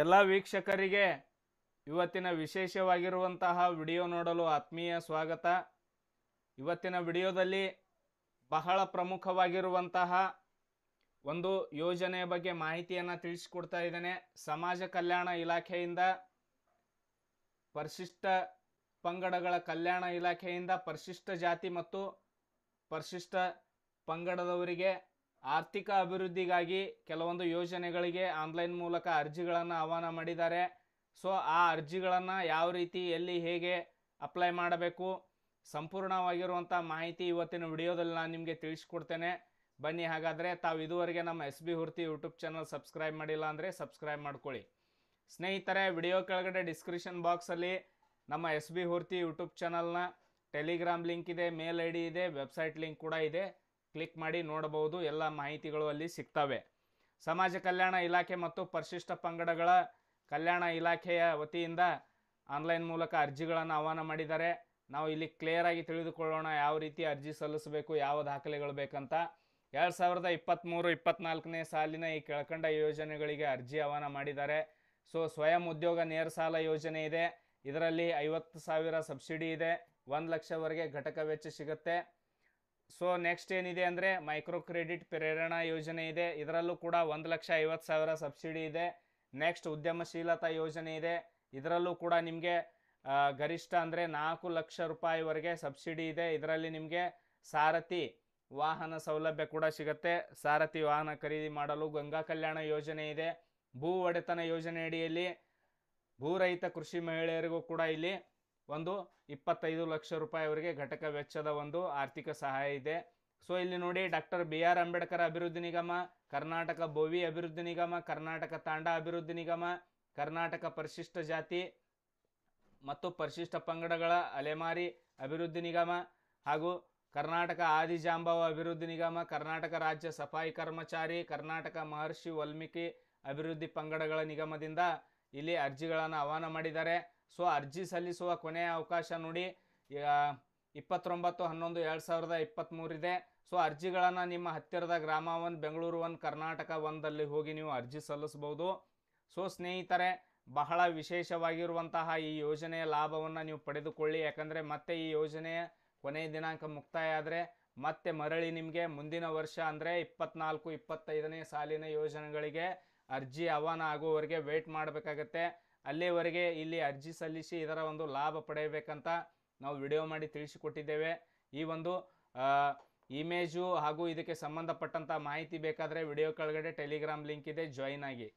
ಎಲ್ಲ ವೀಕ್ಷಕರಿಗೆ ಇವತ್ತಿನ ವಿಶೇಷವಾಗಿರುವಂತಹ ವಿಡಿಯೋ ನೋಡಲು ಆತ್ಮೀಯ ಸ್ವಾಗತ ಇವತ್ತಿನ ವಿಡಿಯೋದಲ್ಲಿ ಬಹಳ ಪ್ರಮುಖವಾಗಿರುವಂತಹ ಒಂದು ಯೋಜನೆಯ ಬಗ್ಗೆ ಮಾಹಿತಿಯನ್ನು ತಿಳಿಸಿಕೊಡ್ತಾ ಇದ್ದೇನೆ ಸಮಾಜ ಕಲ್ಯಾಣ ಇಲಾಖೆಯಿಂದ ಪರಿಶಿಷ್ಟ ಪಂಗಡಗಳ ಕಲ್ಯಾಣ ಇಲಾಖೆಯಿಂದ ಪರಿಶಿಷ್ಟ ಜಾತಿ ಮತ್ತು ಪರಿಶಿಷ್ಟ ಪಂಗಡದವರಿಗೆ ಆರ್ಥಿಕ ಅಭಿವೃದ್ಧಿಗಾಗಿ ಕೆಲವೊಂದು ಯೋಜನೆಗಳಿಗೆ ಆನ್ಲೈನ್ ಮೂಲಕ ಅರ್ಜಿಗಳನ್ನು ಆಹ್ವಾನ ಮಾಡಿದ್ದಾರೆ ಸೊ ಆ ಅರ್ಜಿಗಳನ್ನು ಯಾವ ರೀತಿ ಎಲ್ಲಿ ಹೇಗೆ ಅಪ್ಲೈ ಮಾಡಬೇಕು ಸಂಪೂರ್ಣವಾಗಿರುವಂಥ ಮಾಹಿತಿ ಇವತ್ತಿನ ವಿಡಿಯೋದಲ್ಲಿ ನಾನು ನಿಮಗೆ ತಿಳಿಸ್ಕೊಡ್ತೇನೆ ಬನ್ನಿ ಹಾಗಾದರೆ ತಾವು ಇದುವರೆಗೆ ನಮ್ಮ S B Hurti YouTube channel subscribe ಮಾಡಿಲ್ಲ ಅಂದರೆ ಸಬ್ಸ್ಕ್ರೈಬ್ ಮಾಡ್ಕೊಳ್ಳಿ ಸ್ನೇಹಿತರೆ ವಿಡಿಯೋ ಕೆಳಗಡೆ ಡಿಸ್ಕ್ರಿಪ್ಷನ್ ಬಾಕ್ಸಲ್ಲಿ ನಮ್ಮ ಎಸ್ ಬಿ ಹುರ್ತಿ ಯೂಟ್ಯೂಬ್ ಚಾನಲ್ನ ಟೆಲಿಗ್ರಾಮ್ ಲಿಂಕ್ ಇದೆ ಮೇಲ್ ಐ ಡಿ ಇದೆ ವೆಬ್ಸೈಟ್ ಲಿಂಕ್ ಕೂಡ ಇದೆ ಕ್ಲಿಕ್ ಮಾಡಿ ನೋಡಬಹುದು ಎಲ್ಲ ಮಾಹಿತಿಗಳು ಅಲ್ಲಿ ಸಿಗ್ತವೆ ಸಮಾಜ ಕಲ್ಯಾಣ ಇಲಾಖೆ ಮತ್ತು ಪರಿಶಿಷ್ಟ ಪಂಗಡಗಳ ಕಲ್ಯಾಣ ಇಲಾಖೆಯ ವತಿಯಿಂದ ಆನ್ಲೈನ್ ಮೂಲಕ ಅರ್ಜಿಗಳನ್ನು ಆಹ್ವಾನ ಮಾಡಿದ್ದಾರೆ ನಾವು ಇಲ್ಲಿ ಕ್ಲಿಯರ್ ಆಗಿ ತಿಳಿದುಕೊಳ್ಳೋಣ ಯಾವ ರೀತಿ ಅರ್ಜಿ ಸಲ್ಲಿಸಬೇಕು ಯಾವ ದಾಖಲೆಗಳು ಬೇಕಂತ ಎರಡು ಸಾವಿರದ ಇಪ್ಪತ್ತ್ಮೂರು ಇಪ್ಪತ್ತ್ನಾಲ್ಕನೇ ಸಾಲಿನ ಈ ಕೆಳಕಂಡ ಯೋಜನೆಗಳಿಗೆ ಅರ್ಜಿ ಆಹ್ವಾನ ಮಾಡಿದ್ದಾರೆ ಸೊ ಸ್ವಯಂ ಉದ್ಯೋಗ ನೇರ ಸಾಲ ಯೋಜನೆ ಇದೆ ಇದರಲ್ಲಿ ಐವತ್ತು ಸಾವಿರ ಸಬ್ಸಿಡಿ ಇದೆ ಒಂದು ಲಕ್ಷವರೆಗೆ ಘಟಕ ವೆಚ್ಚ ಸಿಗುತ್ತೆ ಸೊ ನೆಕ್ಸ್ಟ್ ಏನಿದೆ ಅಂದರೆ ಮೈಕ್ರೋ ಕ್ರೆಡಿಟ್ ಪ್ರೇರಣಾ ಯೋಜನೆ ಇದೆ ಇದರಲ್ಲೂ ಕೂಡ ಒಂದು ಲಕ್ಷ ಐವತ್ತು ಸಾವಿರ ಸಬ್ಸಿಡಿ ಇದೆ ನೆಕ್ಸ್ಟ್ ಉದ್ಯಮಶೀಲತಾ ಯೋಜನೆ ಇದೆ ಇದರಲ್ಲೂ ಕೂಡ ನಿಮಗೆ ಗರಿಷ್ಠ ಅಂದರೆ ನಾಲ್ಕು ಲಕ್ಷ ರೂಪಾಯಿವರೆಗೆ ಸಬ್ಸಿಡಿ ಇದೆ ಇದರಲ್ಲಿ ನಿಮಗೆ ಸಾರಥಿ ವಾಹನ ಸೌಲಭ್ಯ ಕೂಡ ಸಿಗುತ್ತೆ ಸಾರಥಿ ವಾಹನ ಖರೀದಿ ಮಾಡಲು ಗಂಗಾ ಕಲ್ಯಾಣ ಯೋಜನೆ ಇದೆ ಭೂ ಒಡೆತನ ಯೋಜನೆಯಡಿಯಲ್ಲಿ ಭೂರಹಿತ ಕೃಷಿ ಮಹಿಳೆಯರಿಗೂ ಕೂಡ ಇಲ್ಲಿ ಒಂದು ಇಪ್ಪತ್ತೈದು ಲಕ್ಷ ರೂಪಾಯಿ ರೂಪಾಯಿವರೆಗೆ ಘಟಕ ವೆಚ್ಚದ ಒಂದು ಆರ್ಥಿಕ ಸಹಾಯ ಇದೆ ಸೊ ಇಲ್ಲಿ ನೋಡಿ ಡಾಕ್ಟರ್ ಬಿ ಆರ್ ಅಂಬೇಡ್ಕರ್ ಅಭಿವೃದ್ಧಿ ನಿಗಮ ಕರ್ನಾಟಕ ಭೋವಿ ಅಭಿವೃದ್ಧಿ ನಿಗಮ ಕರ್ನಾಟಕ ತಾಂಡ ಅಭಿವೃದ್ಧಿ ನಿಗಮ ಕರ್ನಾಟಕ ಪರಿಶಿಷ್ಟ ಜಾತಿ ಮತ್ತು ಪರಿಶಿಷ್ಟ ಪಂಗಡಗಳ ಅಲೆಮಾರಿ ಅಭಿವೃದ್ಧಿ ನಿಗಮ ಹಾಗೂ ಕರ್ನಾಟಕ ಆದಿಜಾಂಬವ ಅಭಿವೃದ್ಧಿ ನಿಗಮ ಕರ್ನಾಟಕ ರಾಜ್ಯ ಸಫಾಯಿ ಕರ್ಮಚಾರಿ ಕರ್ನಾಟಕ ಮಹರ್ಷಿ ವಾಲ್ಮೀಕಿ ಅಭಿವೃದ್ಧಿ ಪಂಗಡಗಳ ನಿಗಮದಿಂದ ಇಲ್ಲಿ ಅರ್ಜಿಗಳನ್ನು ಆಹ್ವಾನ ಮಾಡಿದ್ದಾರೆ ಸೊ ಅರ್ಜಿ ಸಲ್ಲಿಸುವ ಕೊನೆಯ ಅವಕಾಶ ನೋಡಿ ಇಪ್ಪತ್ತೊಂಬತ್ತು ಹನ್ನೊಂದು ಎರಡು ಸಾವಿರದ ಇಪ್ಪತ್ತ್ಮೂರಿದೆ ಸೊ ಅರ್ಜಿಗಳನ್ನು ನಿಮ್ಮ ಹತ್ತಿರದ ಗ್ರಾಮ ಒಂದು ಬೆಂಗಳೂರು ಒಂದು ಕರ್ನಾಟಕ ಒಂದಲ್ಲಿ ಹೋಗಿ ನೀವು ಅರ್ಜಿ ಸಲ್ಲಿಸ್ಬೋದು ಸೊ ಸ್ನೇಹಿತರೆ ಬಹಳ ವಿಶೇಷವಾಗಿರುವಂತಹ ಈ ಯೋಜನೆಯ ಲಾಭವನ್ನು ನೀವು ಪಡೆದುಕೊಳ್ಳಿ ಯಾಕಂದರೆ ಮತ್ತೆ ಈ ಯೋಜನೆಯ ಕೊನೆಯ ದಿನಾಂಕ ಮುಕ್ತಾಯ ಆದರೆ ಮತ್ತೆ ಮರಳಿ ನಿಮಗೆ ಮುಂದಿನ ವರ್ಷ ಅಂದರೆ ಇಪ್ಪತ್ನಾಲ್ಕು ಇಪ್ಪತ್ತೈದನೇ ಸಾಲಿನ ಯೋಜನೆಗಳಿಗೆ ಅರ್ಜಿ ಆಹ್ವಾನ ಆಗುವವರೆಗೆ ವೇಟ್ ಮಾಡಬೇಕಾಗತ್ತೆ ಅಲ್ಲಿವರೆಗೆ ಇಲ್ಲಿ ಅರ್ಜಿ ಸಲ್ಲಿಸಿ ಇದರ ಒಂದು ಲಾಭ ಪಡೆಯಬೇಕಂತ ನಾವು ವಿಡಿಯೋ ಮಾಡಿ ತಿಳಿಸಿಕೊಟ್ಟಿದ್ದೇವೆ ಈ ಒಂದು ಇಮೇಜು ಹಾಗೂ ಇದಕ್ಕೆ ಸಂಬಂಧಪಟ್ಟಂಥ ಮಾಹಿತಿ ಬೇಕಾದರೆ ವಿಡಿಯೋ ಕೆಳಗಡೆ ಟೆಲಿಗ್ರಾಮ್ ಲಿಂಕ್ ಇದೆ ಜಾಯಿನ್ ಆಗಿ